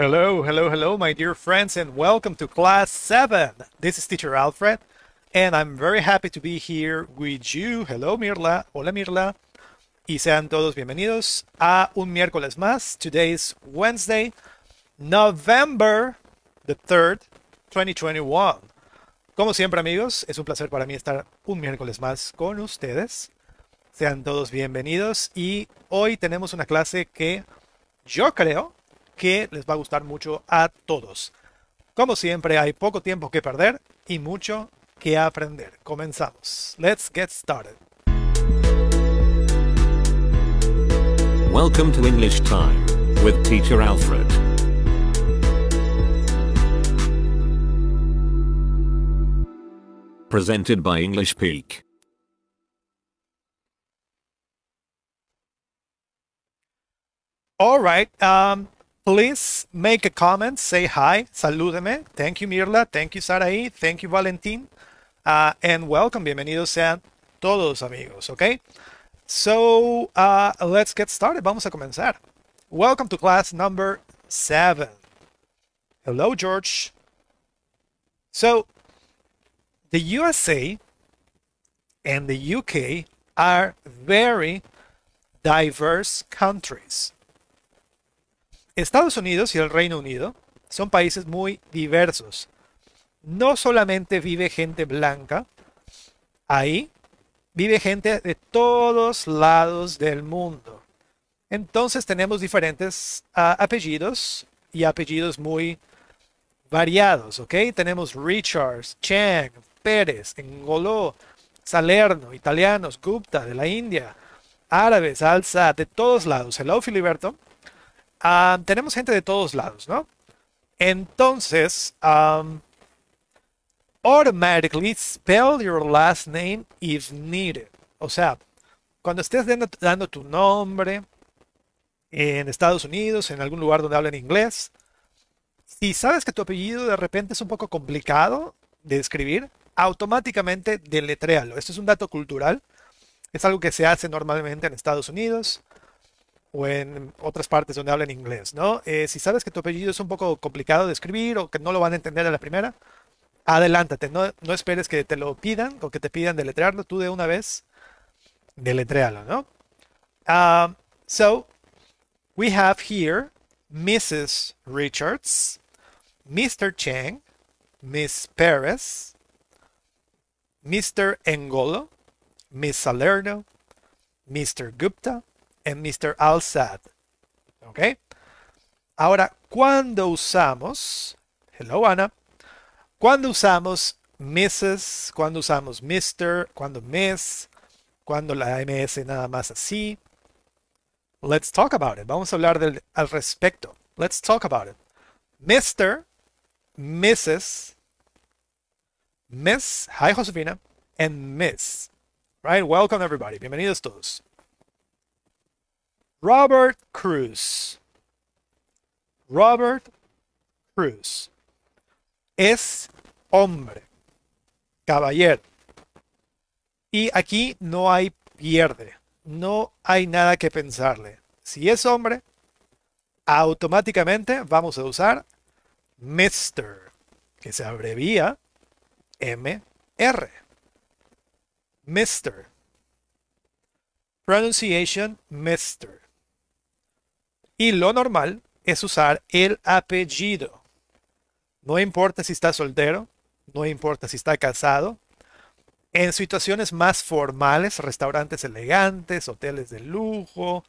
Hello, hello, hello, my dear friends, and welcome to Class 7. This is Teacher Alfred, and I'm very happy to be here with you. Hello, Mirla. Hola, Mirla. Y sean todos bienvenidos a un miércoles más. Today is Wednesday, November the 3rd, 2021. Como siempre, amigos, es un placer para mí estar un miércoles más con ustedes. Sean todos bienvenidos y hoy tenemos una clase que yo creo que les va a gustar mucho a todos. Como siempre, hay poco tiempo que perder y mucho que aprender. Comenzamos. Let's get started. Welcome to English Time with Teacher Alfred. Presented by English Peak. All right. Um, Please make a comment, say hi, salúdeme. Thank you, Mirla. Thank you, Saraí. Thank you, Valentín. Uh, and welcome. Bienvenidos sean todos, amigos. Okay? So uh, let's get started. Vamos a comenzar. Welcome to class number seven. Hello, George. So the USA and the UK are very diverse countries. Estados Unidos y el Reino Unido son países muy diversos. No solamente vive gente blanca ahí, vive gente de todos lados del mundo. Entonces tenemos diferentes ah, apellidos y apellidos muy variados, ¿ok? Tenemos Richards, Chang, Pérez, Engoló, Salerno, italianos, Gupta de la India, árabes, Alza, de todos lados. Hello, Filiberto. Ah, tenemos gente de todos lados, ¿no? Entonces, um, automatically spell your last name if needed. O sea, cuando estés dando, tu nombre en Estados Unidos, en algún lugar donde hablen inglés, si sabes que tu apellido de repente es un poco complicado de escribir, automáticamente deletréalo. Esto es un dato cultural. Es algo que se hace normalmente en Estados Unidos o en otras partes donde hablan inglés, ¿no? Eh, si sabes que tu apellido es un poco complicado de escribir o que no lo van a entender a la primera, adelántate, no, no esperes que te lo pidan o que te pidan deletrearlo, tú de una vez deletrealo, ¿no? Um, so, we have here Mrs. Richards, Mr. Chang, Miss Perez, Mr. Engolo, Miss Salerno, Mr. Gupta, en Mr. Alsat. ¿Ok? Ahora, cuando usamos, hello Ana, cuando usamos Mrs., cuando usamos Mr., cuando Miss, cuando la MS nada más así, let's talk about it. Vamos a hablar del, al respecto. Let's talk about it. Mr., Mrs., Miss, hi Josefina, and Miss. Right? Welcome everybody. Bienvenidos todos. Robert Cruz. Robert Cruz. Es hombre, caballero. Y aquí no hay pierde, no hay nada que pensarle. Si es hombre, automáticamente vamos a usar Mr., que se abrevía MR. Mr. Pronunciation Mr. Y lo normal es usar el apellido. No importa si está soltero, no importa si está casado. En situaciones más formales, restaurantes elegantes, hoteles de lujo,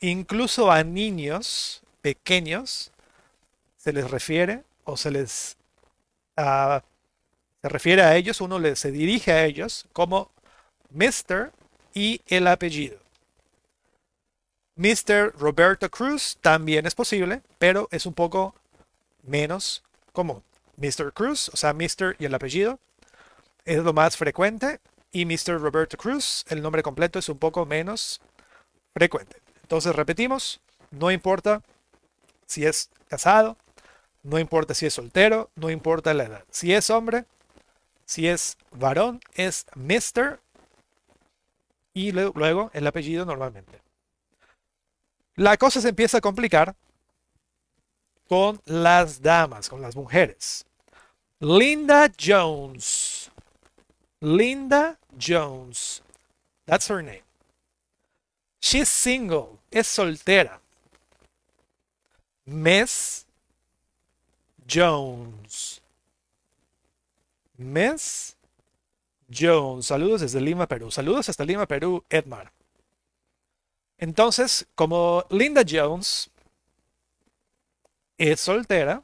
incluso a niños pequeños se les refiere o se les ah, se refiere a ellos, uno se dirige a ellos como Mr. y el apellido. Mr. Roberto Cruz también es posible, pero es un poco menos común. Mr. Cruz, o sea, Mr. y el apellido, es lo más frecuente. Y Mr. Roberto Cruz, el nombre completo es un poco menos frecuente. Entonces repetimos, no importa si es casado, no importa si es soltero, no importa la edad. Si es hombre, si es varón, es Mr. Y luego el apellido normalmente. La cosa se empieza a complicar con las damas, con las mujeres. Linda Jones. Linda Jones. That's her name. She's single. Es soltera. Miss Jones. Miss Jones. Saludos desde Lima, Perú. Saludos hasta Lima, Perú, Edmar. Entonces, como Linda Jones es soltera,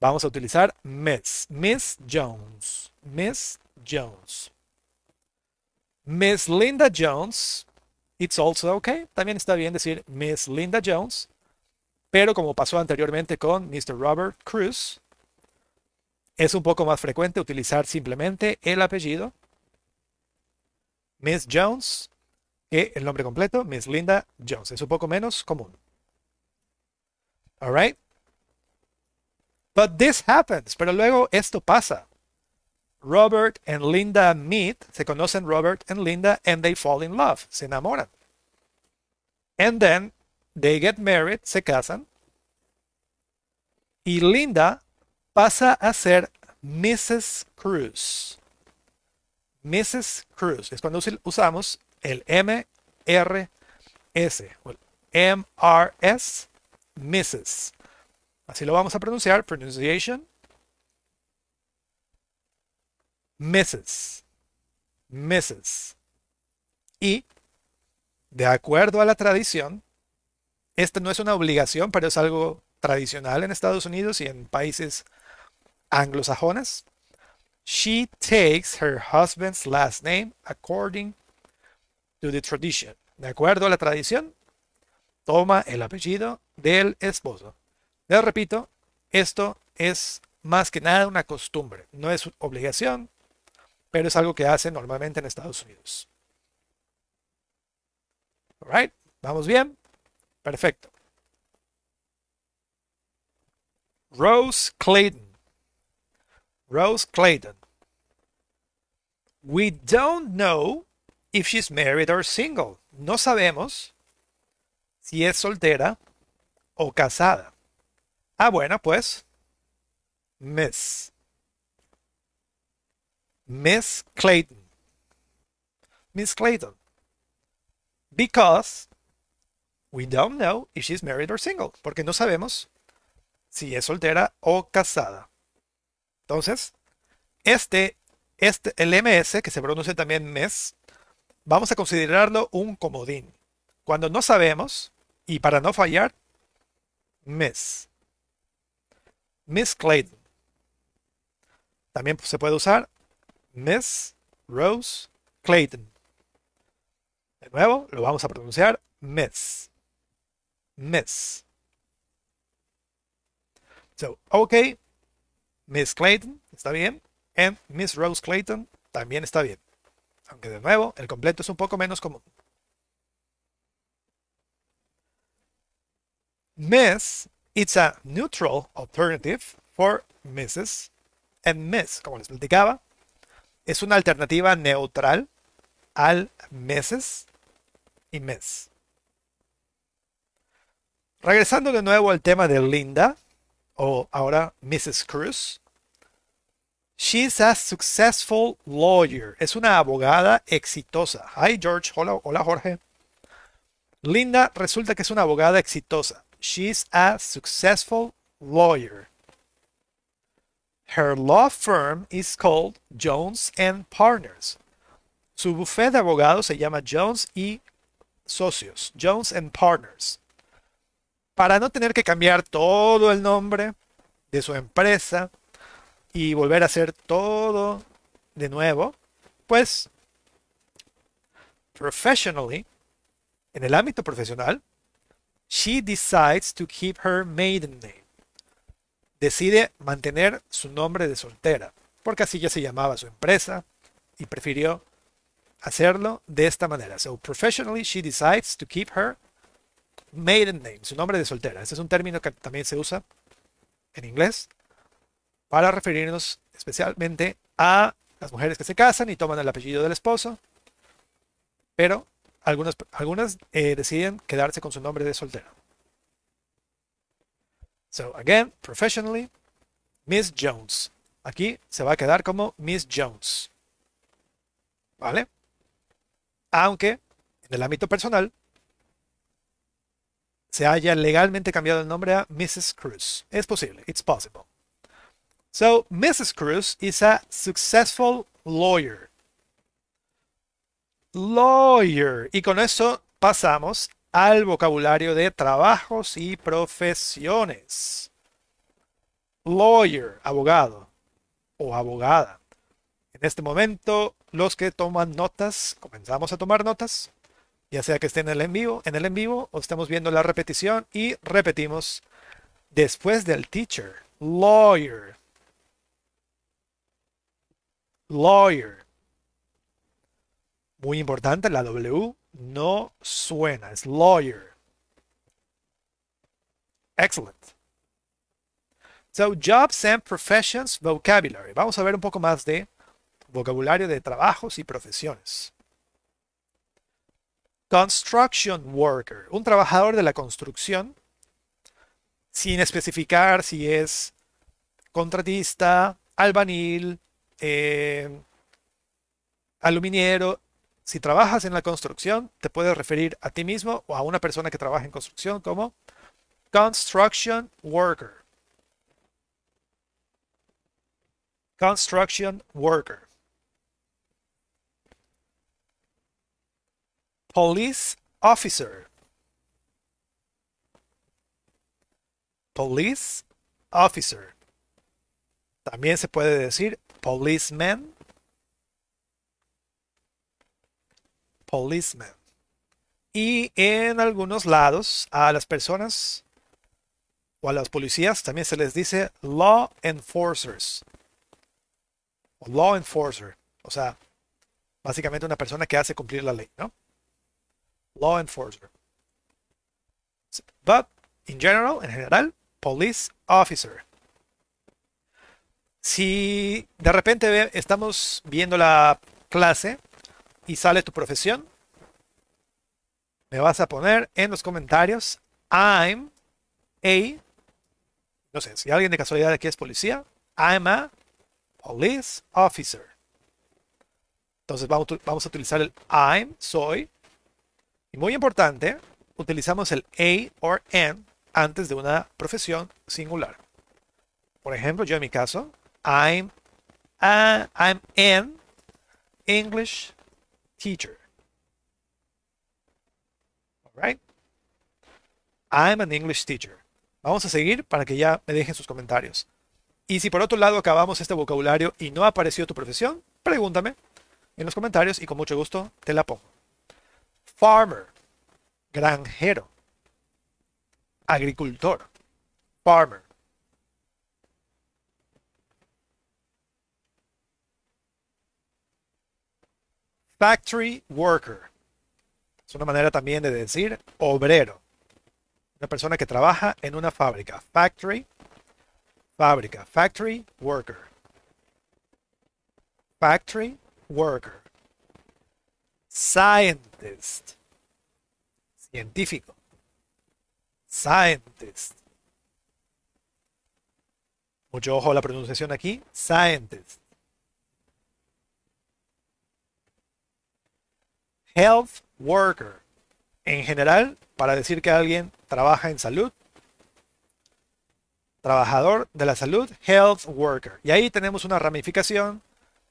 vamos a utilizar Miss. Miss Jones. Miss Jones. Miss Linda Jones. It's also okay. También está bien decir Miss Linda Jones. Pero como pasó anteriormente con Mr. Robert Cruz, es un poco más frecuente utilizar simplemente el apellido. Miss Jones el nombre completo, Miss Linda Jones. Es un poco menos común. All right? But this happens. Pero luego esto pasa. Robert and Linda meet. Se conocen Robert and Linda and they fall in love. Se enamoran. And then they get married. Se casan. Y Linda pasa a ser Mrs. Cruz. Mrs. Cruz. Es cuando usamos el MRS, el MRS, Mrs. Así lo vamos a pronunciar, pronunciation, Mrs. Mrs. Y, de acuerdo a la tradición, esta no es una obligación, pero es algo tradicional en Estados Unidos y en países anglosajones. She takes her husband's last name according tradition. De acuerdo a la tradición, toma el apellido del esposo. Les repito, esto es más que nada una costumbre, no es obligación, pero es algo que hacen normalmente en Estados Unidos. All right, ¿Vamos bien? Perfecto. Rose Clayton. Rose Clayton. We don't know if she's married or single. No sabemos si es soltera o casada. Ah, bueno, pues Miss. Miss Clayton. Miss Clayton. Because we don't know if she's married or single. Porque no sabemos si es soltera o casada. Entonces, este, este, el MS, que se pronuncia también Miss, vamos a considerarlo un comodín. Cuando no sabemos, y para no fallar, Miss. Miss Clayton. También se puede usar Miss Rose Clayton. De nuevo, lo vamos a pronunciar Miss. Miss. So, ok, Miss Clayton, está bien. And Miss Rose Clayton, también está bien. Aunque de nuevo, el completo es un poco menos común. Miss, it's a neutral alternative for Mrs. and Miss. Como les platicaba, es una alternativa neutral al Mrs. y mes. Regresando de nuevo al tema de Linda, o ahora Mrs. Cruz, She's a successful lawyer. Es una abogada exitosa. Hi George. Hola, hola Jorge. Linda resulta que es una abogada exitosa. She's a successful lawyer. Her law firm is called Jones and Partners. Su bufete de abogados se llama Jones y Socios. Jones and Partners. Para no tener que cambiar todo el nombre de su empresa, y volver a hacer todo de nuevo, pues professionally, en el ámbito profesional, she decides to keep her maiden name. Decide mantener su nombre de soltera, porque así ya se llamaba su empresa y prefirió hacerlo de esta manera. So professionally she decides to keep her maiden name, su nombre de soltera. Ese es un término que también se usa en inglés para referirnos especialmente a las mujeres que se casan y toman el apellido del esposo, pero algunas, algunas eh, deciden quedarse con su nombre de soltera. So, again, professionally, Miss Jones. Aquí se va a quedar como Miss Jones. ¿Vale? Aunque en el ámbito personal se haya legalmente cambiado el nombre a Mrs. Cruz. Es posible, it's possible. So Mrs. Cruz is a successful lawyer. Lawyer. Y con eso pasamos al vocabulario de trabajos y profesiones. Lawyer, abogado o abogada. En este momento, los que toman notas, comenzamos a tomar notas, ya sea que estén en el en vivo, en el en vivo o estemos viendo la repetición y repetimos después del teacher, lawyer, lawyer. Muy importante, la W no suena, es lawyer. Excellent. So, jobs and professions vocabulary. Vamos a ver un poco más de vocabulario de trabajos y profesiones. Construction worker, un trabajador de la construcción, sin especificar si es contratista, albanil, eh, aluminiero. Si trabajas en la construcción, te puedes referir a ti mismo o a una persona que trabaja en construcción como construction worker. Construction worker. Police officer. Police officer. También se puede decir policeman, policeman. Y en algunos lados a las personas o a las policías también se les dice law enforcers o law enforcer, o sea, básicamente una persona que hace cumplir la ley, ¿no? Law enforcer. But in general, en general, police officer. Si de repente estamos viendo la clase y sale tu profesión, me vas a poner en los comentarios I'm a no sé, si alguien de casualidad aquí es policía, I'm a police officer. Entonces vamos, a utilizar el I'm, soy. Y muy importante, utilizamos el a or N antes de una profesión singular. Por ejemplo, yo en mi caso, I'm I'm an English teacher. All right. I'm an English teacher. Vamos a seguir para que ya me dejen sus comentarios. Y si por otro lado acabamos este vocabulario y no ha aparecido tu profesión, pregúntame en los comentarios y con mucho gusto te la pongo. Farmer, granjero, agricultor, farmer. factory worker. Es una manera también de decir obrero. Una persona que trabaja en una fábrica. Factory, fábrica. Factory worker. Factory worker. Scientist. Científico. Scientist. Mucho ojo a la pronunciación aquí. Scientist. health worker. En general, para decir que alguien trabaja en salud, trabajador de la salud, health worker. Y ahí tenemos una ramificación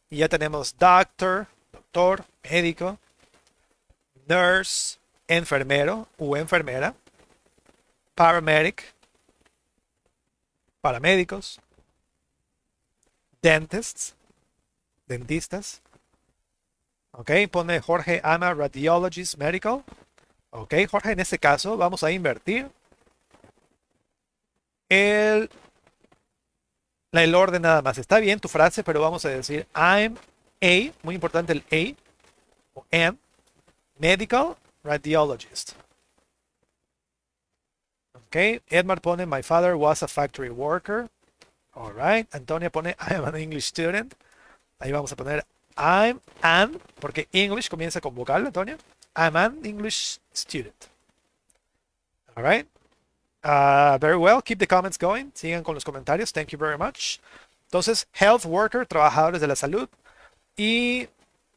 y ya tenemos doctor, doctor, médico, nurse, enfermero u enfermera, paramedic, paramédicos, dentists, dentistas, Ok, pone Jorge a Radiologist Medical. Ok, Jorge, en este caso vamos a invertir el, el orden nada más. Está bien tu frase, pero vamos a decir I'm a, muy importante el a, o M, Medical Radiologist. Ok, Edmar pone My father was a factory worker. right, Antonia pone I am an English student. Ahí vamos a poner I'm an, porque English comienza con vocal, Antonio. I'm an English student. All right. Uh, very well. Keep the comments going. Sigan con los comentarios. Thank you very much. Entonces, health worker, trabajadores de la salud. Y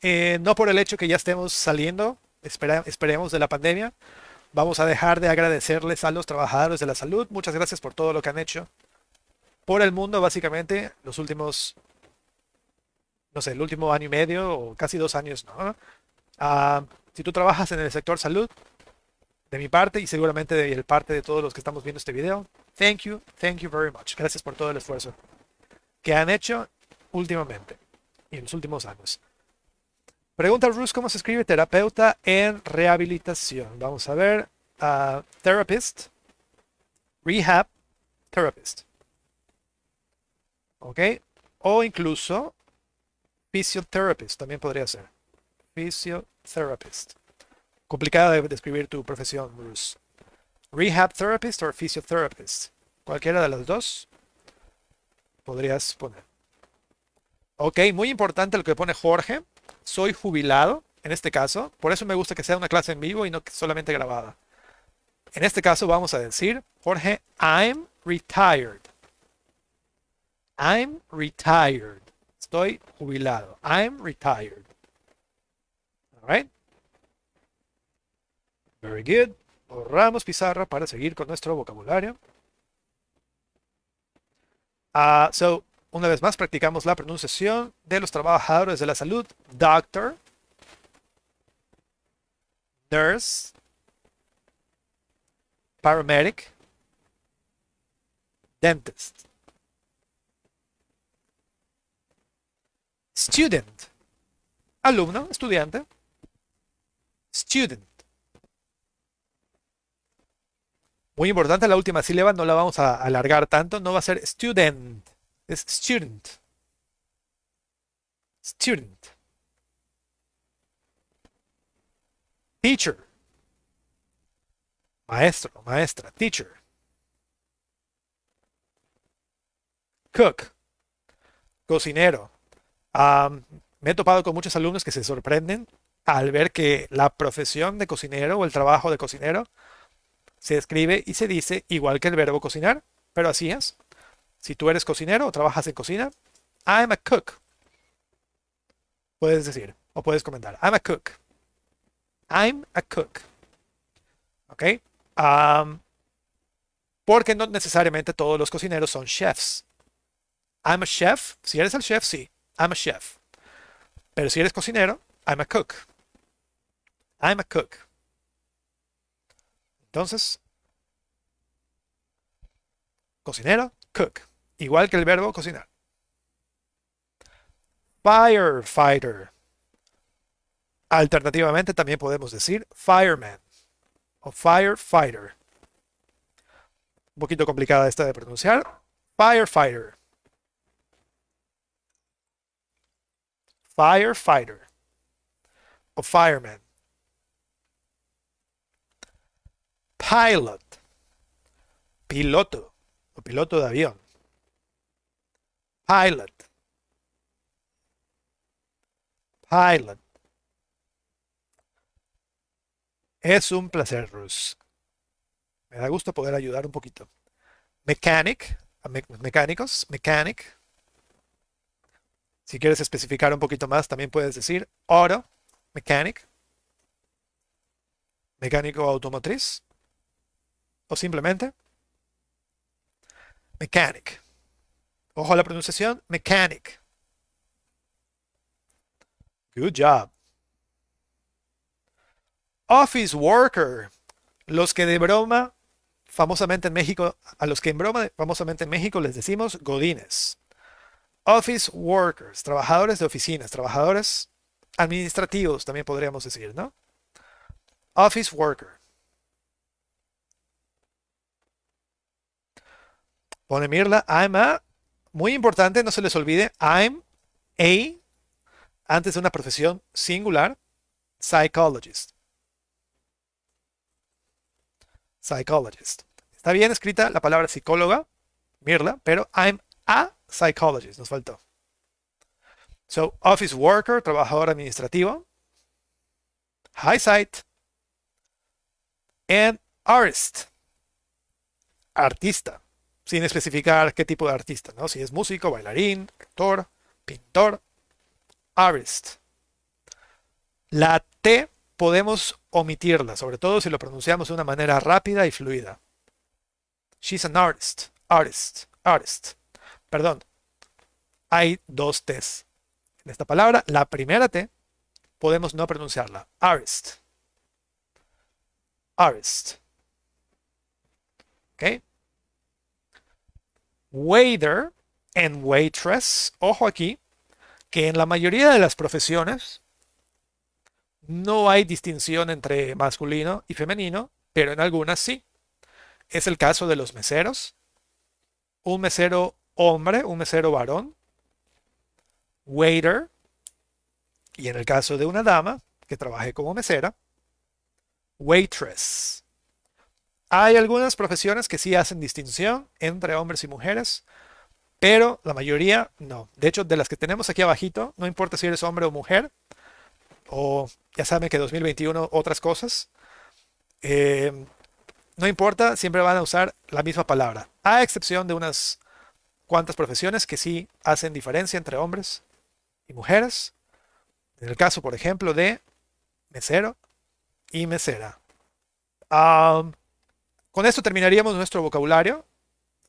eh, no por el hecho que ya estemos saliendo, esperemos de la pandemia, vamos a dejar de agradecerles a los trabajadores de la salud. Muchas gracias por todo lo que han hecho por el mundo, básicamente, los últimos no sé, el último año y medio o casi dos años, ¿no? Ah, si tú trabajas en el sector salud, de mi parte y seguramente de el parte de todos los que estamos viendo este video, thank you, thank you very much. Gracias por todo el esfuerzo que han hecho últimamente y en los últimos años. Pregunta Rus cómo se escribe terapeuta en rehabilitación. Vamos a ver. Ah, therapist, rehab, therapist. ¿Ok? O incluso Physiotherapist también podría ser. Physiotherapist. Complicada de describir tu profesión, Bruce. Rehab therapist o physiotherapist. Cualquiera de las dos podrías poner. Ok, muy importante lo que pone Jorge. Soy jubilado, en este caso. Por eso me gusta que sea una clase en vivo y no solamente grabada. En este caso vamos a decir, Jorge, I'm retired. I'm retired. Estoy jubilado. I'm retired. All right. Very good. Borramos pizarra para seguir con nuestro vocabulario. Ah, so, una vez más, practicamos la pronunciación de los trabajadores de la salud. Doctor. Nurse. Paramedic. Dentist. Student. Alumno, estudiante. Student. Muy importante la última sílaba, no la vamos a alargar tanto, no va a ser student, es student. Student. Teacher. Maestro, maestra, teacher. Cook. Cocinero me he topado con muchos alumnos que se sorprenden al ver que la profesión de cocinero o el trabajo de cocinero se escribe y se dice igual que el verbo cocinar, pero así es. Si tú eres cocinero o trabajas en cocina, I'm a cook. Puedes decir o puedes comentar, I'm a cook. I'm a cook. ¿Ok? porque no necesariamente todos los cocineros son chefs. I'm a chef. Si eres el chef, sí. I'm a chef. Pero si eres cocinero, I'm a cook. I'm a cook. Entonces, cocinero, cook. Igual que el verbo cocinar. Firefighter. Alternativamente también podemos decir fireman o firefighter. Un poquito complicada esta de pronunciar. Firefighter. firefighter o fireman. Pilot, piloto o piloto de avión. Pilot. Pilot. Es un placer, Rus. Me da gusto poder ayudar un poquito. Mechanic, mecánicos, mechanic si quieres especificar un poquito más, también puedes decir auto, mechanic, mecánico automotriz, o simplemente mechanic. Ojo a la pronunciación, mechanic. Good job. Office worker. Los que de broma, famosamente en México, a los que en broma, famosamente en México les decimos godines office workers, trabajadores de oficinas, trabajadores administrativos también podríamos decir, ¿no? Office worker. Pone Mirla, I'm a, muy importante, no se les olvide, I'm a, antes de una profesión singular, psychologist. Psychologist. Está bien escrita la palabra psicóloga, Mirla, pero I'm a psychologist, nos faltó. So, office worker, trabajador administrativo. High sight. And artist, artista, sin especificar qué tipo de artista, ¿no? Si es músico, bailarín, actor, pintor, artist. La T podemos omitirla, sobre todo si lo pronunciamos de una manera rápida y fluida. She's an artist, artist, artist perdón, hay dos T's en esta palabra. La primera T podemos no pronunciarla. Arist. Arist. ¿Ok? Waiter and waitress. Ojo aquí, que en la mayoría de las profesiones no hay distinción entre masculino y femenino, pero en algunas sí. Es el caso de los meseros. Un mesero hombre, un mesero varón, waiter, y en el caso de una dama que trabaje como mesera, waitress. Hay algunas profesiones que sí hacen distinción entre hombres y mujeres, pero la mayoría no. De hecho, de las que tenemos aquí abajito, no importa si eres hombre o mujer, o ya saben que 2021 otras cosas, eh, no importa, siempre van a usar la misma palabra, a excepción de unas cuántas profesiones que sí hacen diferencia entre hombres y mujeres. En el caso, por ejemplo, de mesero y mesera. con esto terminaríamos nuestro vocabulario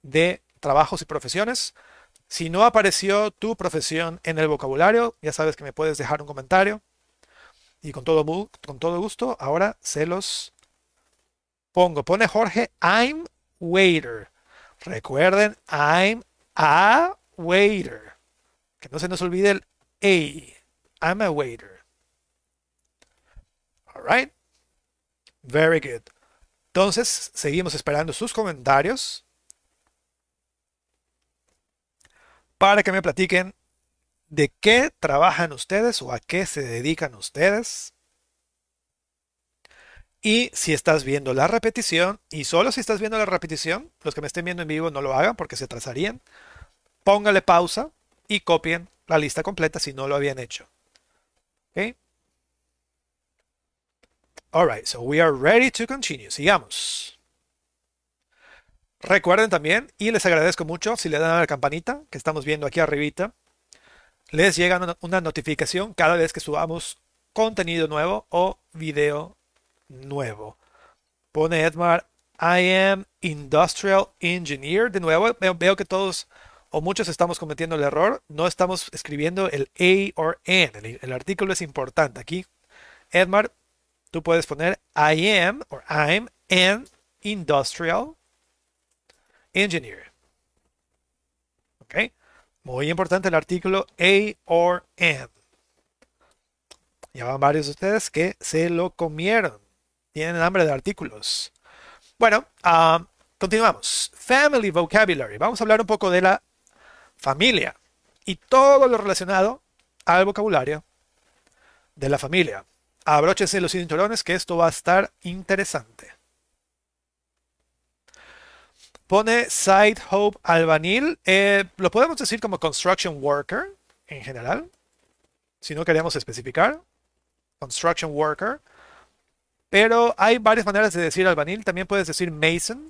de trabajos y profesiones. Si no apareció tu profesión en el vocabulario, ya sabes que me puedes dejar un comentario. Y con todo, con todo gusto, ahora se los pongo. Pone Jorge, I'm waiter. Recuerden, I'm a waiter. Que no se nos olvide el A. I'm a waiter. All right. Very good. Entonces, seguimos esperando sus comentarios para que me platiquen de qué trabajan ustedes o a qué se dedican ustedes. Y si estás viendo la repetición, y solo si estás viendo la repetición, los que me estén viendo en vivo no lo hagan porque se atrasarían póngale pausa y copien la lista completa si no lo habían hecho. Okay. Alright, so we are ready to continue. Sigamos. Recuerden también, y les agradezco mucho si le dan a la campanita que estamos viendo aquí arribita, les llega una notificación cada vez que subamos contenido nuevo o video nuevo. Pone Edmar, I am industrial engineer. De nuevo, veo que todos o muchos estamos cometiendo el error, no estamos escribiendo el A or N. El, artículo es importante. Aquí, Edmar, tú puedes poner I am or I'm an industrial engineer. ¿Ok? Muy importante el artículo A or N. Ya van varios de ustedes que se lo comieron. Tienen hambre de artículos. Bueno, ah, continuamos. Family vocabulary. Vamos a hablar un poco de la familia y todo lo relacionado al vocabulario de la familia. Abróchense los cinturones que esto va a estar interesante. Pone Side Hope Albanil. Eh, lo podemos decir como Construction Worker en general. Si no queremos especificar. Construction Worker. Pero hay varias maneras de decir albanil. También puedes decir Mason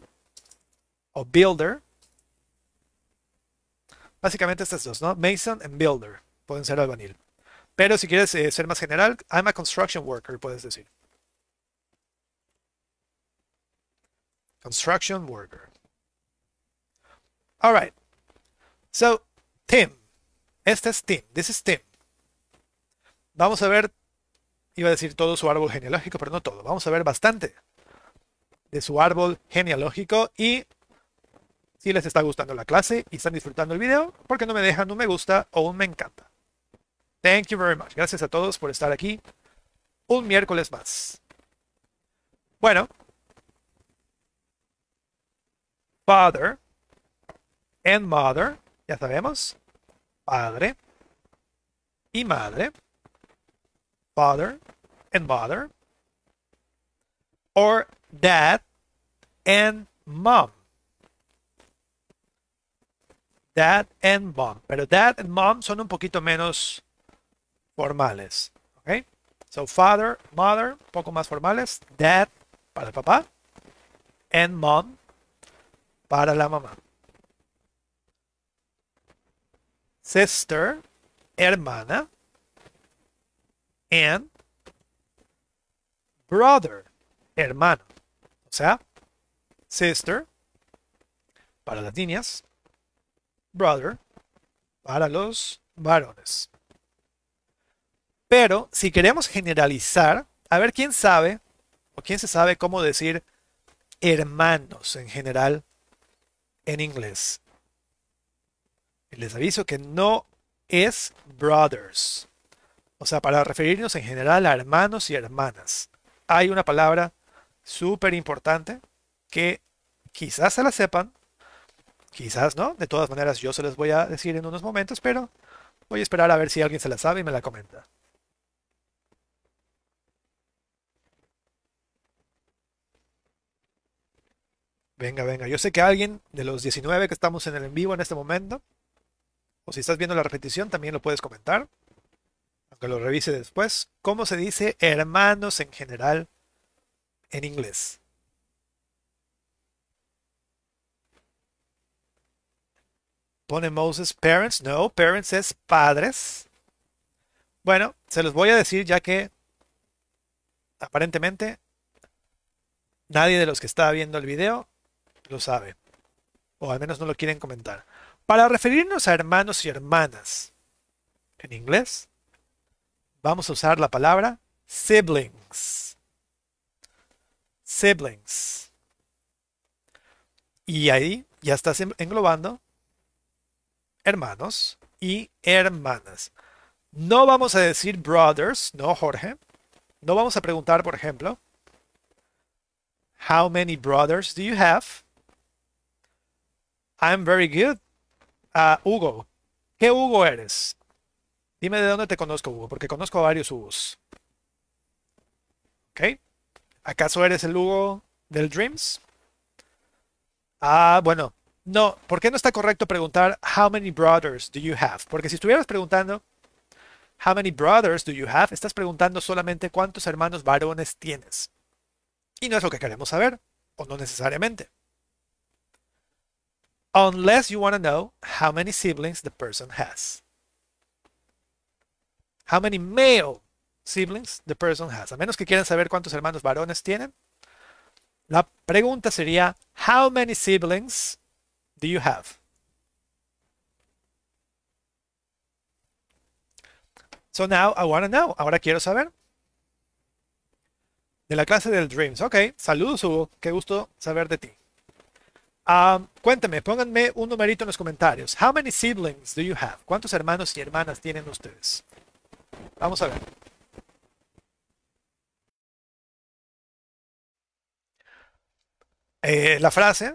o Builder Básicamente estas dos, ¿no? Mason and Builder pueden ser albañil. Pero si quieres eh, ser más general, I'm a construction worker, puedes decir. Construction worker. All right. So, Tim. Este es Tim. This is Tim. Vamos a ver, iba a decir todo su árbol genealógico, pero no todo. Vamos a ver bastante de su árbol genealógico y si les está gustando la clase y están disfrutando el video, porque no me dejan un me gusta o un me encanta. Thank you very much. Gracias a todos por estar aquí un miércoles más. Bueno. Father and mother, ya sabemos. Padre y madre. Father and mother. Or dad and mom. Dad and Mom. Pero Dad and Mom son un poquito menos formales. Okay. So father, mother, poco más formales. Dad para el papá. And mom para la mamá. Sister, hermana. And brother, hermano. O sea, sister para las niñas brother para los varones. Pero si queremos generalizar, a ver quién sabe o quién se sabe cómo decir hermanos en general en inglés. Les aviso que no es brothers. O sea, para referirnos en general a hermanos y hermanas. Hay una palabra súper importante que quizás se la sepan, Quizás, ¿no? De todas maneras, yo se les voy a decir en unos momentos, pero voy a esperar a ver si alguien se la sabe y me la comenta. Venga, venga. Yo sé que alguien de los 19 que estamos en el en vivo en este momento, o si estás viendo la repetición, también lo puedes comentar, aunque lo revise después. ¿Cómo se dice hermanos en general en inglés? Pone Moses parents. No, parents es padres. Bueno, se los voy a decir ya que aparentemente nadie de los que está viendo el video lo sabe. O al menos no lo quieren comentar. Para referirnos a hermanos y hermanas en inglés, vamos a usar la palabra siblings. Siblings. Y ahí ya estás englobando hermanos y hermanas. No vamos a decir brothers, ¿no, Jorge? No vamos a preguntar, por ejemplo, How many brothers do you have? I'm very good. Ah, Hugo, ¿qué Hugo eres? Dime de dónde te conozco, Hugo, porque conozco a varios Hugos. ¿Ok? ¿Acaso eres el Hugo del Dreams? Ah, bueno, no, ¿por qué no está correcto preguntar how many brothers do you have? Porque si estuvieras preguntando how many brothers do you have, estás preguntando solamente cuántos hermanos varones tienes. Y no es lo que queremos saber, o no necesariamente. Unless you want to know how many siblings the person has. How many male siblings the person has. A menos que quieran saber cuántos hermanos varones tienen. La pregunta sería, how many siblings do you have? So now I want to know. Ahora quiero saber. De la clase del Dreams. Ok, saludos Hugo. Qué gusto saber de ti. Um, cuéntame, pónganme un numerito en los comentarios. How many siblings do you have? ¿Cuántos hermanos y hermanas tienen ustedes? Vamos a ver. Eh, la frase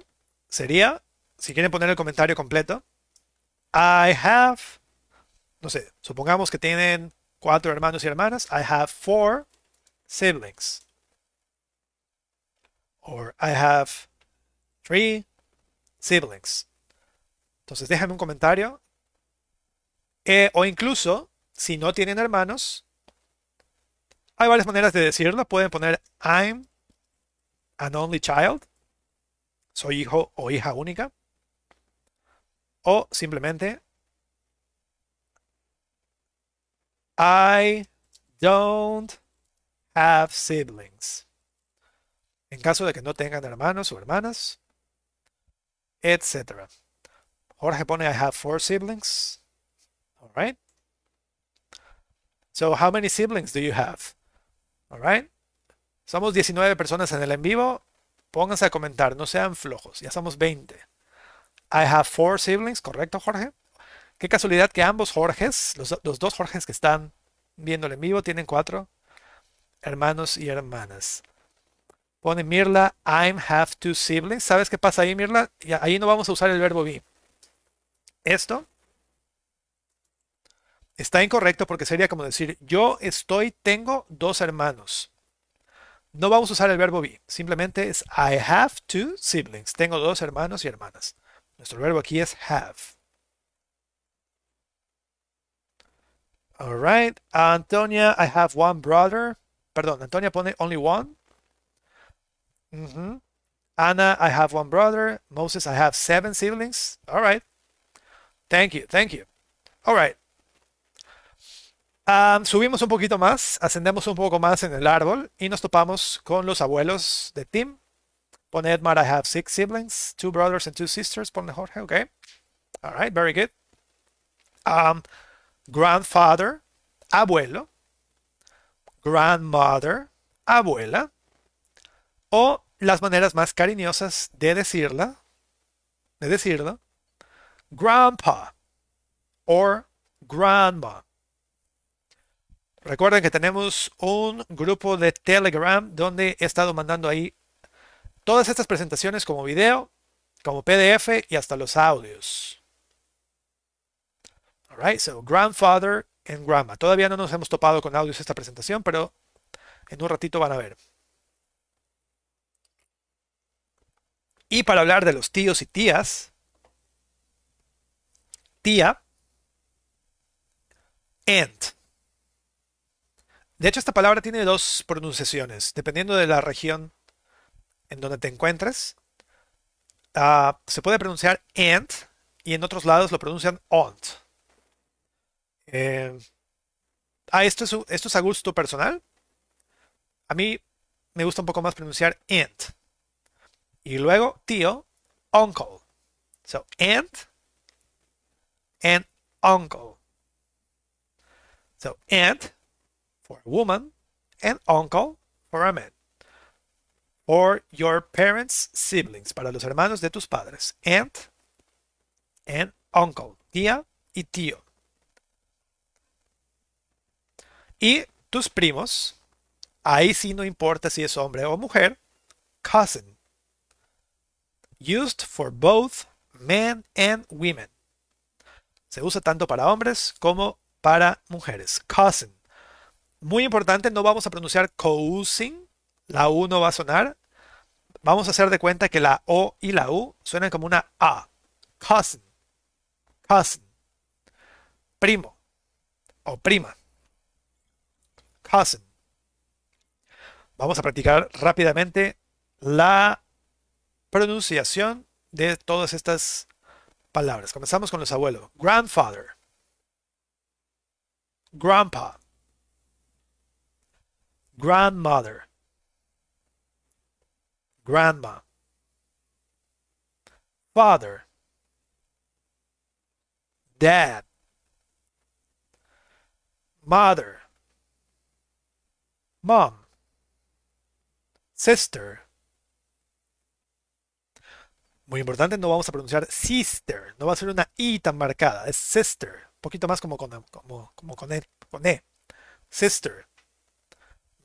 sería si quieren poner el comentario completo, I have, no sé, supongamos que tienen cuatro hermanos y hermanas, I have four siblings. Or I have three siblings. Entonces déjenme un comentario. Eh, o incluso, si no tienen hermanos, hay varias maneras de decirlo. Pueden poner I'm an only child. Soy hijo o hija única o simplemente I don't have siblings. En caso de que no tengan hermanos o hermanas, etc. Jorge pone I have four siblings. All right. So how many siblings do you have? All right. Somos 19 personas en el en vivo. Pónganse a comentar, no sean flojos. Ya somos 20. I have four siblings, ¿correcto, Jorge? Qué casualidad que ambos Jorges, los, dos Jorges que están viéndole en vivo, tienen cuatro hermanos y hermanas. Pone Mirla, I have two siblings. ¿Sabes qué pasa ahí, Mirla? ahí no vamos a usar el verbo be. Esto está incorrecto porque sería como decir, yo estoy, tengo dos hermanos. No vamos a usar el verbo be. Simplemente es I have two siblings. Tengo dos hermanos y hermanas. Nuestro verbo aquí es have. All right. Antonia, I have one brother. Perdón, Antonia pone only one. Mm-hmm. Ana, Anna, I have one brother. Moses, I have seven siblings. All right. Thank you, thank you. All right. Um, subimos un poquito más, ascendemos un poco más en el árbol y nos topamos con los abuelos de Tim con Edmar, I have six siblings, two brothers and two sisters. Ponle Jorge, okay. All right, very good. Um, grandfather, abuelo. Grandmother, abuela. O las maneras más cariñosas de decirla, de decirlo, grandpa or grandma. Recuerden que tenemos un grupo de Telegram donde he estado mandando ahí Todas estas presentaciones como video, como PDF y hasta los audios. right, so grandfather and grandma. Todavía no nos hemos topado con audios esta presentación, pero en un ratito van a ver. Y para hablar de los tíos y tías, tía, aunt. De hecho, esta palabra tiene dos pronunciaciones, dependiendo de la región en donde te encuentres, ah, se puede pronunciar and y en otros lados lo pronuncian aunt. Eh, ah, esto es, esto es a gusto personal. A mí me gusta un poco más pronunciar and. Y luego tío, uncle. So aunt and uncle. So aunt for a woman and uncle for a man or your parents' siblings, para los hermanos de tus padres, aunt and uncle, tía y tío. Y tus primos, ahí sí no importa si es hombre o mujer, cousin, used for both men and women. Se usa tanto para hombres como para mujeres. Cousin. Muy importante, no vamos a pronunciar cousin, la U no va a sonar. Vamos a hacer de cuenta que la O y la U suenan como una A. Cousin. Cousin. Primo. O prima. Cousin. Vamos a practicar rápidamente la pronunciación de todas estas palabras. Comenzamos con los abuelos. Grandfather. Grandpa. Grandmother grandma, father, dad, mother, mom, sister. Muy importante, no vamos a pronunciar sister, no va a ser una i tan marcada, es sister, un poquito más como con, con, e, con e. Sister,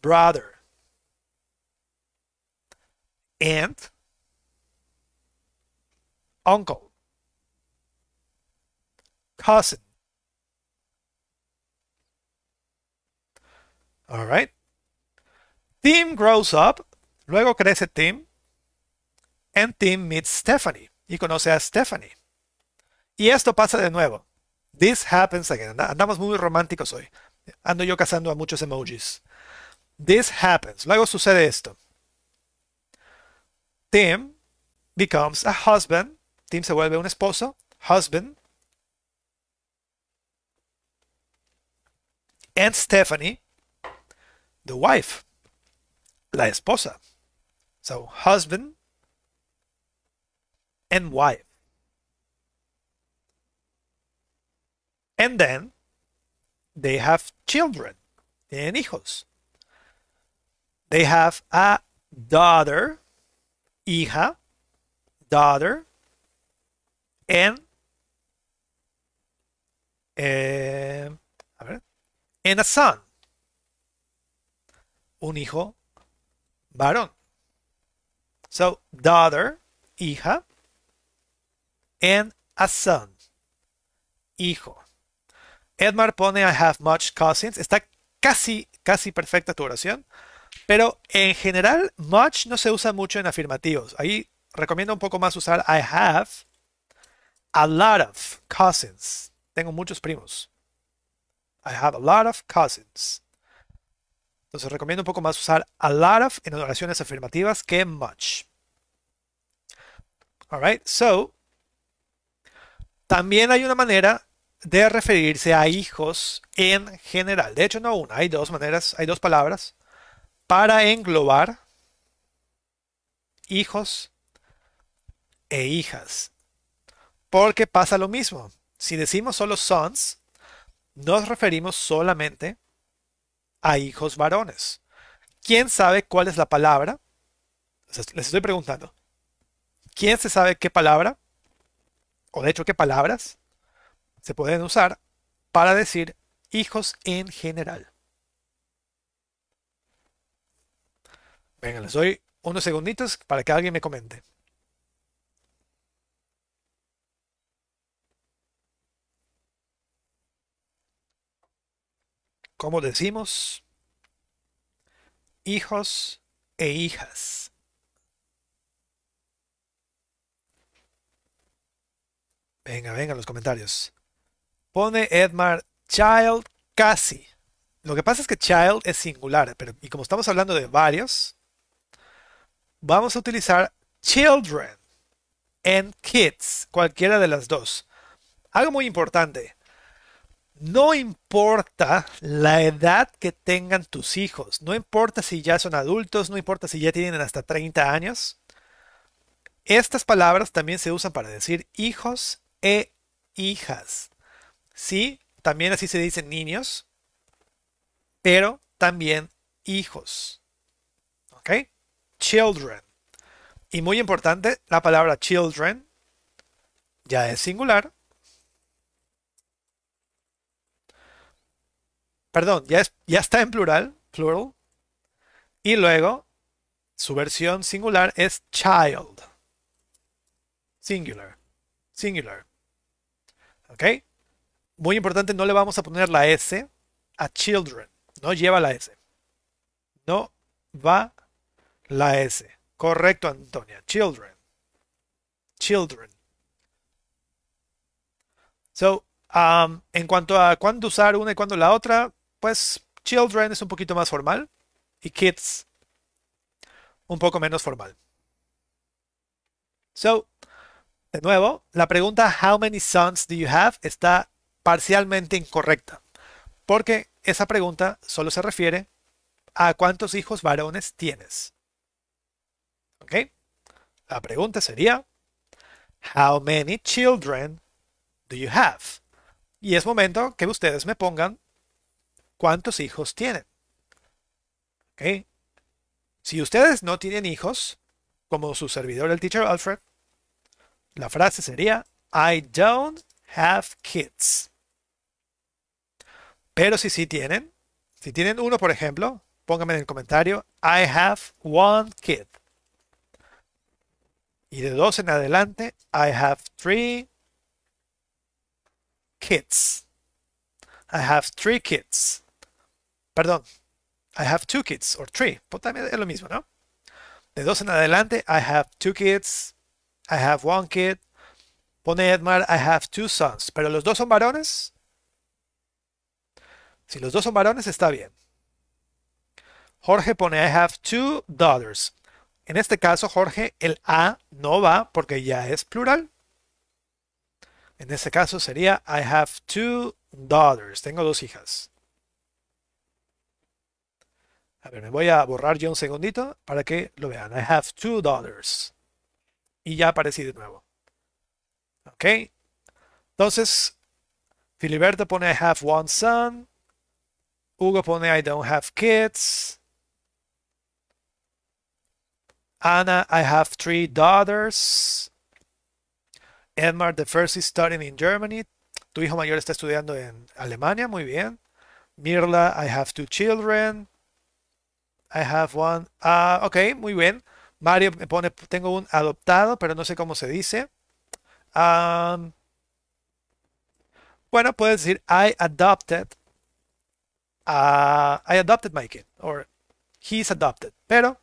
brother, aunt, uncle, cousin. All right. Tim grows up, luego crece Tim, and Tim meets Stephanie y conoce a Stephanie. Y esto pasa de nuevo. This happens again. Andamos muy románticos hoy. Ando yo cazando a muchos emojis. This happens. Luego sucede esto. Tim becomes a husband. Tim se vuelve un esposo, husband. And Stephanie, the wife, la esposa. So husband and wife. And then they have children, tienen hijos. They have a daughter hija, daughter, and, eh, a ver, a son, un hijo varón. So, daughter, hija, and a son, hijo. Edmar pone I have much cousins. Está casi, casi perfecta tu oración. Pero en general, much no se usa mucho en afirmativos. Ahí recomiendo un poco más usar I have a lot of cousins. Tengo muchos primos. I have a lot of cousins. Entonces recomiendo un poco más usar a lot of en oraciones afirmativas que much. right. so también hay una manera de referirse a hijos en general. De hecho, no una, hay dos maneras, hay dos palabras para englobar hijos e hijas. Porque pasa lo mismo. Si decimos solo sons, nos referimos solamente a hijos varones. ¿Quién sabe cuál es la palabra? Les estoy preguntando. ¿Quién se sabe qué palabra, o de hecho qué palabras, se pueden usar para decir hijos en general? Venga, les doy unos segunditos para que alguien me comente. ¿Cómo decimos, hijos e hijas. Venga, venga, los comentarios. Pone Edmar Child casi. Lo que pasa es que Child es singular, pero y como estamos hablando de varios, vamos a utilizar children and kids, cualquiera de las dos. Algo muy importante. No importa la edad que tengan tus hijos, no importa si ya son adultos, no importa si ya tienen hasta 30 años. Estas palabras también se usan para decir hijos e hijas. Sí, también así se dicen niños, pero también hijos. ¿Ok? children. Y muy importante, la palabra children ya es singular. Perdón, ya, es, ya está en plural, plural. Y luego, su versión singular es child. Singular. Singular. ¿Ok? Muy importante, no le vamos a poner la S a children. No lleva la S. No va la S. Correcto, Antonia. Children. Children. So, um, en cuanto a cuándo usar una y cuándo la otra, pues children es un poquito más formal y kids un poco menos formal. So, de nuevo, la pregunta how many sons do you have está parcialmente incorrecta, porque esa pregunta solo se refiere a cuántos hijos varones tienes. ¿Ok? La pregunta sería, How many children do you have? Y es momento que ustedes me pongan cuántos hijos tienen. Si ustedes no tienen hijos, como su servidor el teacher Alfred, la frase sería I don't have kids. Pero si sí tienen, si tienen uno, por ejemplo, pónganme en el comentario I have one kid. Y de dos en adelante, I have three kids. I have three kids. Perdón, I have two kids or three. Pues también es lo mismo, ¿no? De dos en adelante, I have two kids. I have one kid. Pone Edmar, I have two sons. Pero los dos son varones. Si los dos son varones, está bien. Jorge pone, I have two daughters. En este caso, Jorge, el a no va porque ya es plural. En este caso sería I have two daughters. Tengo dos hijas. A ver, me voy a borrar yo un segundito para que lo vean. I have two daughters. Y ya aparecí de nuevo. Ok. Entonces, Filiberto pone I have one son. Hugo pone I don't have kids. Ana, I have three daughters. Edmar, the first is studying in Germany. Tu hijo mayor está estudiando en Alemania, muy bien. Mirla, I have two children. I have one. Ah, ok, muy bien. Mario me pone, tengo un adoptado, pero no sé cómo se dice. Um, bueno, puedes decir I adopted. Ah, I adopted my kid. Or he's adopted. Pero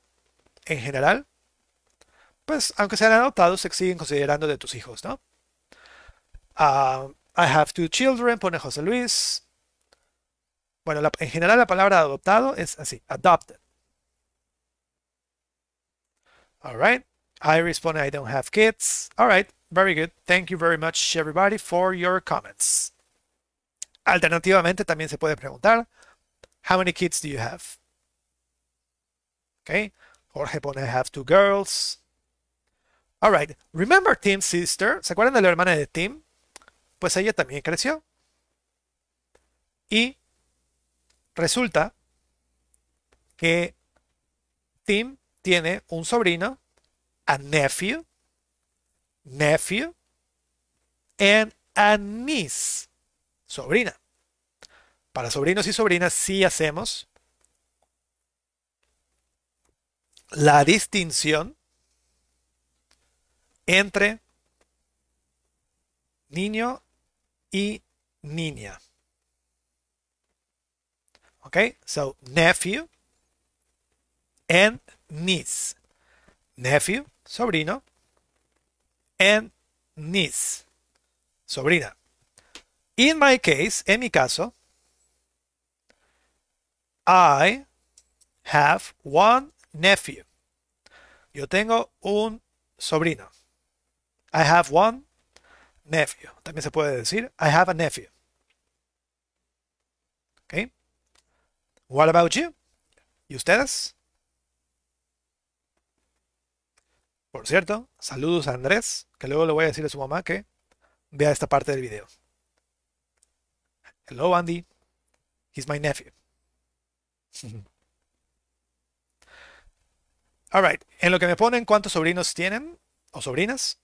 en general, pues aunque sean adoptados, se siguen considerando de tus hijos, ¿no? Ah, I have two children, pone José Luis. Bueno, en general la palabra adoptado es así, adopted. All right. I respond I don't have kids. All right. very good. Thank you very much everybody for your comments. Alternativamente también se puede preguntar, how many kids do you have? Okay. Jorge pone I have two girls. right. remember Tim's sister? ¿Se acuerdan de la hermana de Tim? Pues ella también creció. Y resulta que Tim tiene un sobrino, a nephew, nephew, and a niece, sobrina. Para sobrinos y sobrinas sí hacemos la distinción entre niño y niña. Okay, so nephew and niece. Nephew, sobrino, and niece, sobrina. In my case, en mi caso, I have one nephew. Yo tengo un sobrino. I have one nephew. También se puede decir I have a nephew. Okay. What about you? ¿Y ustedes? Por cierto, saludos a Andrés, que luego le voy a decir a su mamá que vea esta parte del video. Hello Andy, he's my nephew. Alright, en lo que me ponen cuántos sobrinos tienen o sobrinas.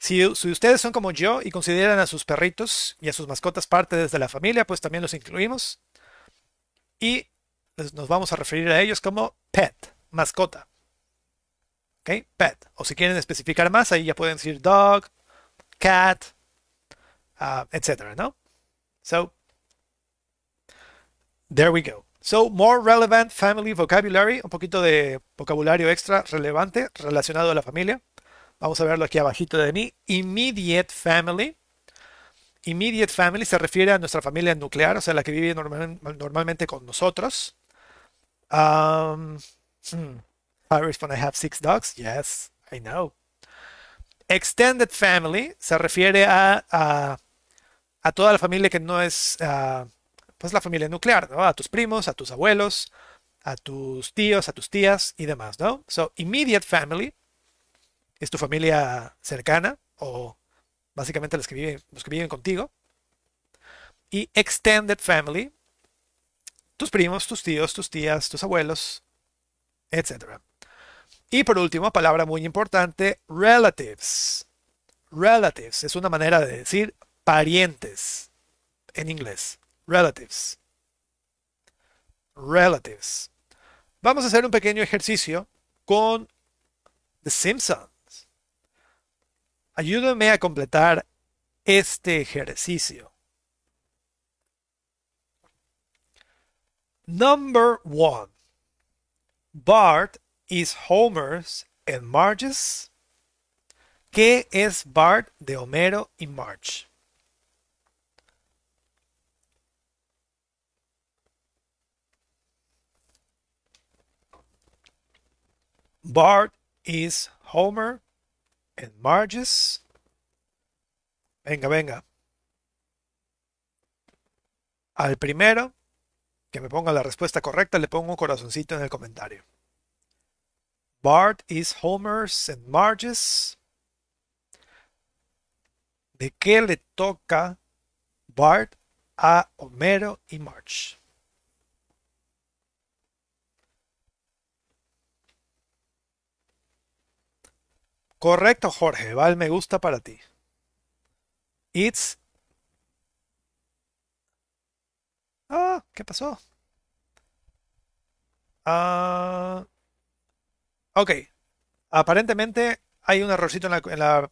Si, ustedes son como yo y consideran a sus perritos y a sus mascotas parte de la familia, pues también los incluimos. Y nos vamos a referir a ellos como pet, mascota. ¿Ok? Pet. O si quieren especificar más, ahí ya pueden decir dog, cat, uh, ah, etc. ¿No? So, there we go. So, more relevant family vocabulary, un poquito de vocabulario extra relevante relacionado a la familia. Vamos a verlo aquí abajito de mí. Immediate family. Immediate family se refiere a nuestra familia nuclear, o sea, la que vive normalmente con nosotros. Um, hmm. I have six dogs, yes, I know. Extended family se refiere a, a, toda la familia que no es... Ah, pues la familia nuclear, ¿no? A tus primos, a tus abuelos, a tus tíos, a tus tías y demás, ¿no? So, immediate family es tu familia cercana o básicamente los que viven, los que viven contigo. Y extended family, tus primos, tus tíos, tus tías, tus abuelos, etc. Y por último, palabra muy importante, relatives. Relatives es una manera de decir parientes en inglés relatives. Relatives. Vamos a hacer un pequeño ejercicio con The Simpsons. Ayúdenme a completar este ejercicio. Number one. Bart is Homer's and Marge's. ¿Qué es Bart de Homero y Marge? Bart is Homer and Marge's. Venga, venga. Al primero que me ponga la respuesta correcta le pongo un corazoncito en el comentario. Bart is Homer's and Marge's. ¿De qué le toca Bart a Homero y Marge? Correcto, Jorge. vale me gusta para ti. It's. Ah, ¿qué pasó? Ah. Ok. Aparentemente hay un errorcito en la,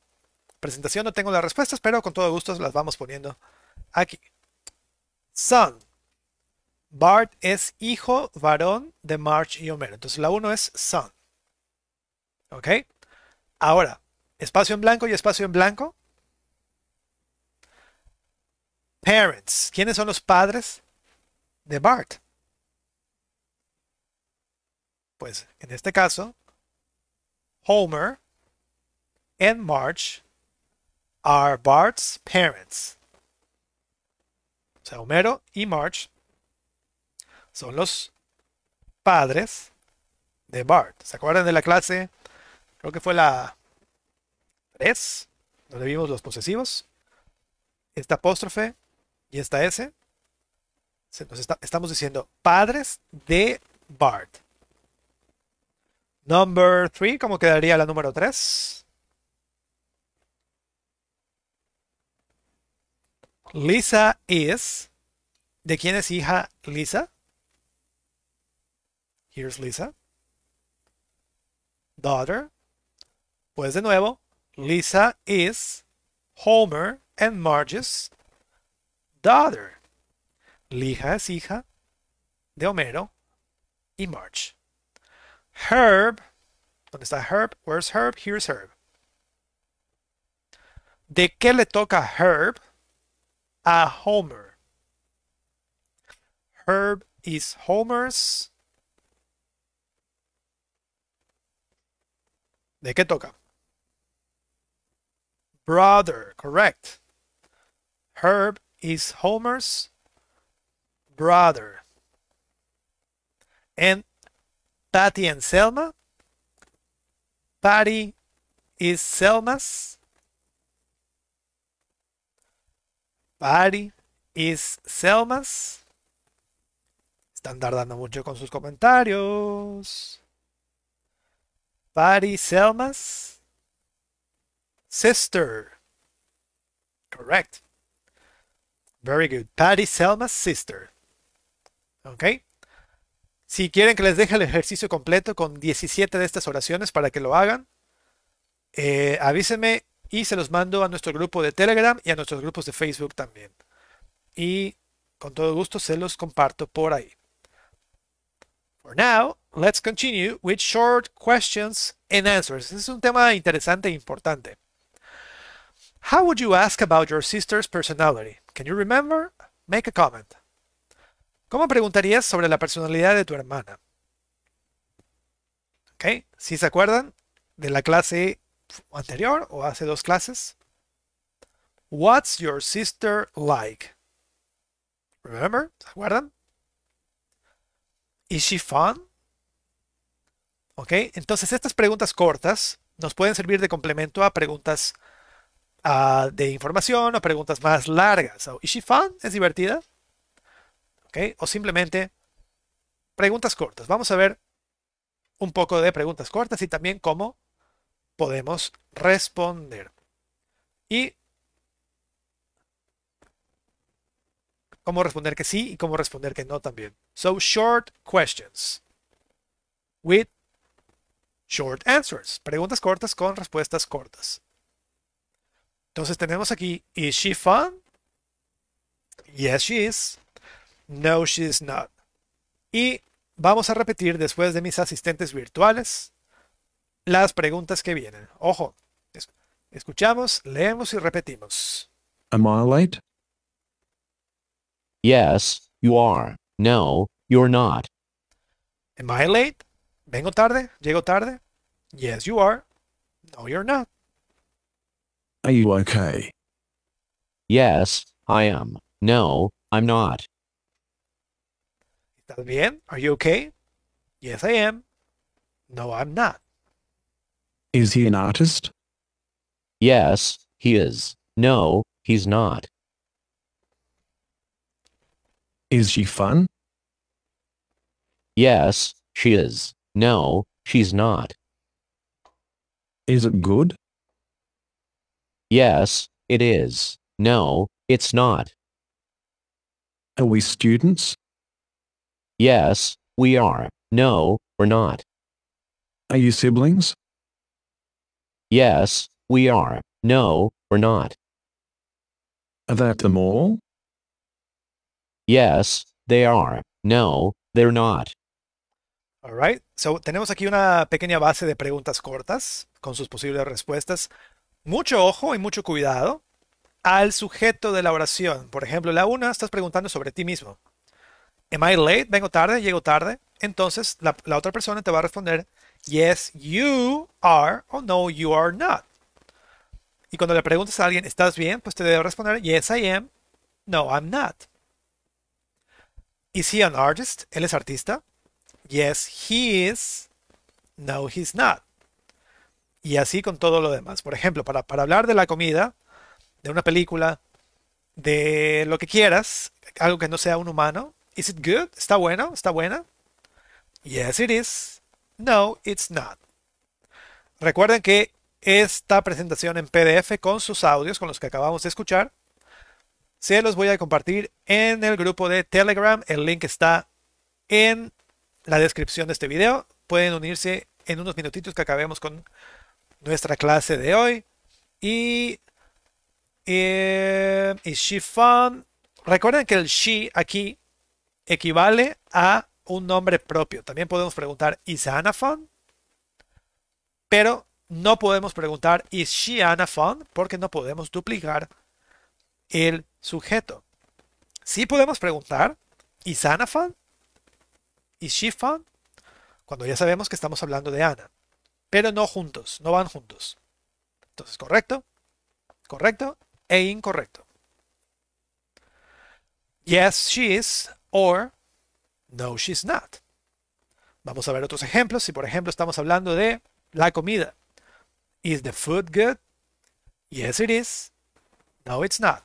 presentación. No tengo las respuestas, pero con todo gusto las vamos poniendo aquí. Son. Bart es hijo varón de March y Homero. Entonces la 1 es son. ¿Ok? Ahora, espacio en blanco y espacio en blanco. Parents. ¿Quiénes son los padres de Bart? Pues en este caso, Homer and March are Bart's parents. O sea, Homero y March son los padres de Bart. ¿Se acuerdan de la clase creo que fue la 3, donde vimos los posesivos. Esta apóstrofe y esta S. Nos estamos diciendo padres de Bart. Number 3, ¿cómo quedaría la número 3? Lisa is. ¿De quién es hija Lisa? Here's Lisa. Daughter pues de nuevo, Lisa is Homer and Marge's daughter. Lija es hija de Homero y Marge. Herb, ¿dónde está Herb? Where's Herb? Here's Herb. ¿De qué le toca Herb a Homer? Herb is Homer's. ¿De qué toca? brother, correct. Herb is Homer's brother. And Patty and Selma. Patty is Selma's. Patty is Selma's. Están tardando mucho con sus comentarios. Patty, Selma's. sister. Correct. Very good. Patty Selma's sister. ¿Ok? Si quieren que les deje el ejercicio completo con 17 de estas oraciones para que lo hagan, eh, avísenme y se los mando a nuestro grupo de Telegram y a nuestros grupos de Facebook también. Y con todo gusto se los comparto por ahí. For now, let's continue with short questions and answers. Este es un tema interesante e importante. How would you ask about your sister's personality? Can you remember? Make a comment. ¿Cómo preguntarías sobre la personalidad de tu hermana? ¿Ok? ¿Sí se acuerdan de la clase anterior o hace dos clases? What's your sister like? Remember? ¿Se acuerdan? Is she fun? ¿Ok? Entonces estas preguntas cortas nos pueden servir de complemento a preguntas Ah, de información o preguntas más largas. ¿Is she fun? ¿Es divertida? O simplemente preguntas cortas. Vamos a ver un poco de preguntas cortas y también cómo podemos responder. Y cómo responder que sí y cómo responder que no también. So short questions with short answers. Preguntas cortas con respuestas cortas. Entonces tenemos aquí, ¿is she fun? Yes, she is. No, she is not. Y vamos a repetir después de mis asistentes virtuales las preguntas que vienen. Ojo, escuchamos, leemos y repetimos. Am I late? Yes, you are. No, you're not. Am I late? ¿Vengo tarde? ¿Llego tarde? Yes, you are. No, you're not. Are you okay? Yes, I am. No, I'm not. ¿Estás bien? Are you okay? Yes, I am. No, I'm not. Is he an artist? Yes, he is. No, he's not. Is she fun? Yes, she is. No, she's not. Is it good? Yes, it is. No, it's not. Are we students? Yes, we are. No, we're not. Are you siblings? Yes, we are. No, we're not. Are that them all? Yes, they are. No, they're not. All right. So tenemos aquí una pequeña base de preguntas cortas con sus posibles respuestas. mucho ojo y mucho cuidado al sujeto de la oración. Por ejemplo, la una, estás preguntando sobre ti mismo. Am I late? ¿Vengo tarde? ¿Llego tarde? Entonces la, otra persona te va a responder, yes, you are o no, you are not. Y cuando le preguntas a alguien, ¿estás bien? Pues te debe responder, yes, I am. No, I'm not. Is he an artist? ¿Él es artista? Yes, he is. No, he's not. Y así con todo lo demás. Por ejemplo, para, para hablar de la comida, de una película, de lo que quieras, algo que no sea un humano. Is it good? ¿Está bueno? ¿Está buena? Yes, it is. No, it's not. Recuerden que esta presentación en PDF con sus audios, con los que acabamos de escuchar, se los voy a compartir en el grupo de Telegram. El link está en la descripción de este video. Pueden unirse en unos minutitos que acabemos con nuestra clase de hoy. Y, is eh, she fun recuerden que el she aquí equivale a un nombre propio. También podemos preguntar ¿Is fun Pero no podemos preguntar ¿Is she fun Porque no podemos duplicar el sujeto. Sí podemos preguntar ¿Is fun ¿Is she fun? Cuando ya sabemos que estamos hablando de Ana pero no juntos, no van juntos. Entonces, correcto, correcto e incorrecto. Yes, she is, or no, she's not. Vamos a ver otros ejemplos. Si, por ejemplo, estamos hablando de la comida. Is the food good? Yes, it is. No, it's not.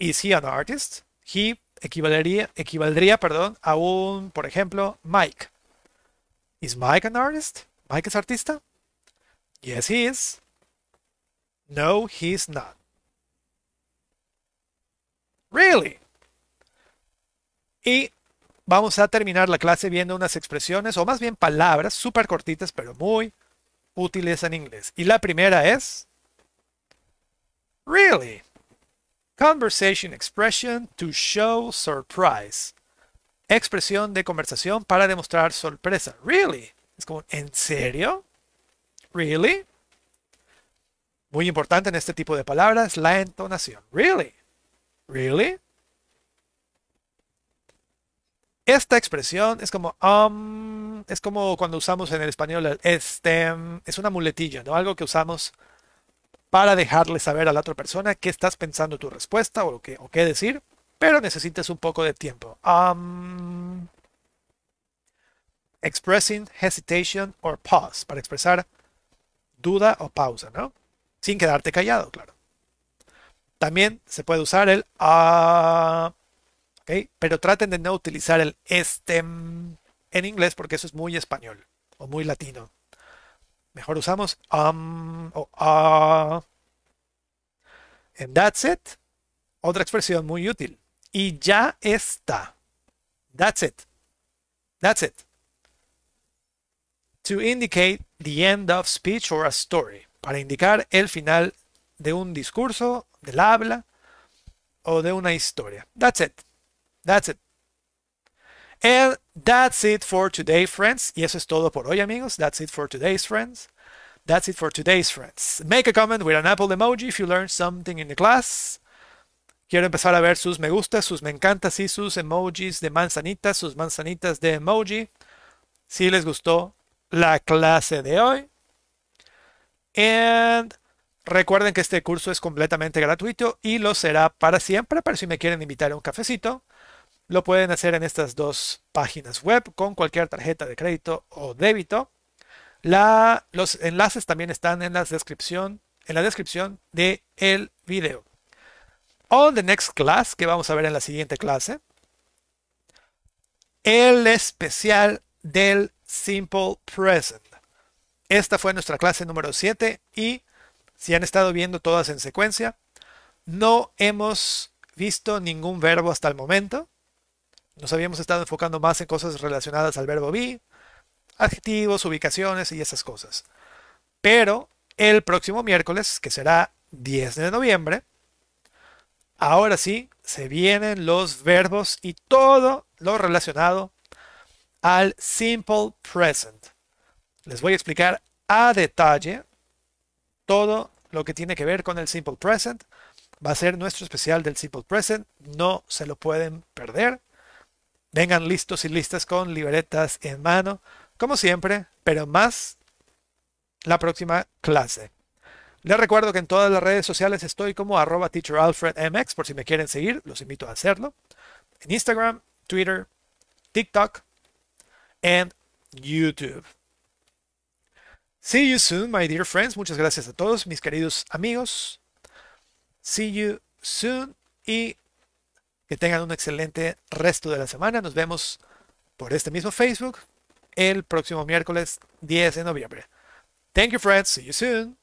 Is he an artist? He equivaldría, perdón, a un, por ejemplo, Mike. Is Mike an artist? Mike es artista? Yes, he is. No, he's not. Really? Y vamos a terminar la clase viendo unas expresiones, o más bien palabras, súper cortitas, pero muy útiles en inglés. Y la primera es... Really? Conversation expression to show surprise expresión de conversación para demostrar sorpresa. ¿Really? Es como, ¿en serio? ¿Really? Muy importante en este tipo de palabras, la entonación. ¿Really? ¿Really? Esta expresión es como, um, es como cuando usamos en el español este, es una muletilla, ¿no? Algo que usamos para dejarle saber a la otra persona qué estás pensando tu respuesta o o qué decir pero necesitas un poco de tiempo. Um, expressing hesitation or pause, para expresar duda o pausa, ¿no? Sin quedarte callado, claro. También se puede usar el ah, pero traten de no utilizar el este en inglés porque eso es muy español o muy latino. Mejor usamos um o ah. And that's it. Otra expresión muy útil. y ya está. That's it. That's it. To indicate the end of speech or a story. Para indicar el final de un discurso, del habla o de una historia. That's it. That's it. And that's it for today, friends. Y eso es todo por hoy, amigos. That's it for today's friends. That's it for today's friends. Make a comment with an apple emoji if you learned something in the class. Quiero empezar a ver sus me gusta, sus me encantas y sus emojis de manzanitas, sus manzanitas de emoji. Si les gustó la clase de hoy. And recuerden que este curso es completamente gratuito y lo será para siempre. Pero si me quieren invitar a un cafecito, lo pueden hacer en estas dos páginas web con cualquier tarjeta de crédito o débito. los enlaces también están en la descripción, en la descripción del video on the next class, que vamos a ver en la siguiente clase, el especial del Simple Present. Esta fue nuestra clase número 7 y si han estado viendo todas en secuencia, no hemos visto ningún verbo hasta el momento. Nos habíamos estado enfocando más en cosas relacionadas al verbo be, adjetivos, ubicaciones y esas cosas. Pero el próximo miércoles, que será 10 de noviembre, Ahora sí, se vienen los verbos y todo lo relacionado al simple present. Les voy a explicar a detalle todo lo que tiene que ver con el simple present. Va a ser nuestro especial del simple present. No se lo pueden perder. Vengan listos y listas con libretas en mano, como siempre, pero más la próxima clase. Les recuerdo que en todas las redes sociales estoy como arroba teacheralfredmx por si me quieren seguir, los invito a hacerlo. En Instagram, Twitter, TikTok and YouTube. See you soon, my dear friends. Muchas gracias a todos, mis queridos amigos. See you soon y que tengan un excelente resto de la semana. Nos vemos por este mismo Facebook el próximo miércoles 10 de noviembre. Thank you, friends. See you soon.